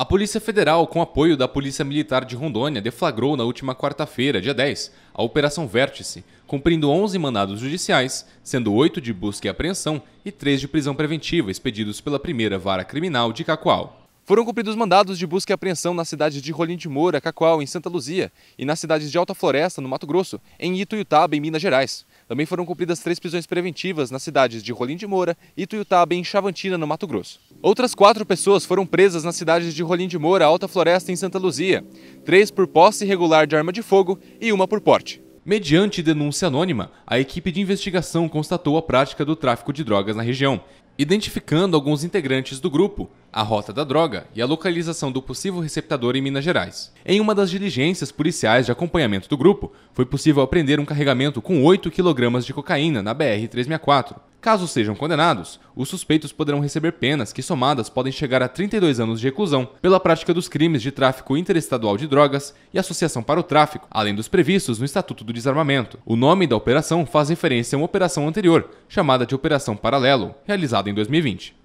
A Polícia Federal, com apoio da Polícia Militar de Rondônia, deflagrou na última quarta-feira, dia 10, a Operação Vértice, cumprindo 11 mandados judiciais, sendo 8 de busca e apreensão e 3 de prisão preventiva expedidos pela primeira vara criminal de Cacoal. Foram cumpridos mandados de busca e apreensão na cidade de Rolim de Moura, Cacoal, em Santa Luzia, e nas cidades de Alta Floresta, no Mato Grosso, em Ituiutaba, em Minas Gerais. Também foram cumpridas três prisões preventivas nas cidades de Rolim de Moura, Ituiutaba e em Chavantina, no Mato Grosso. Outras quatro pessoas foram presas nas cidades de Rolim de Moura, Alta Floresta e em Santa Luzia. Três por posse irregular de arma de fogo e uma por porte. Mediante denúncia anônima, a equipe de investigação constatou a prática do tráfico de drogas na região, identificando alguns integrantes do grupo, a rota da droga e a localização do possível receptador em Minas Gerais. Em uma das diligências policiais de acompanhamento do grupo, foi possível apreender um carregamento com 8 kg de cocaína na BR-364. Caso sejam condenados, os suspeitos poderão receber penas que, somadas, podem chegar a 32 anos de reclusão pela prática dos crimes de tráfico interestadual de drogas e associação para o tráfico, além dos previstos no Estatuto do Desarmamento. O nome da operação faz referência a uma operação anterior, chamada de Operação Paralelo, realizada em 2020.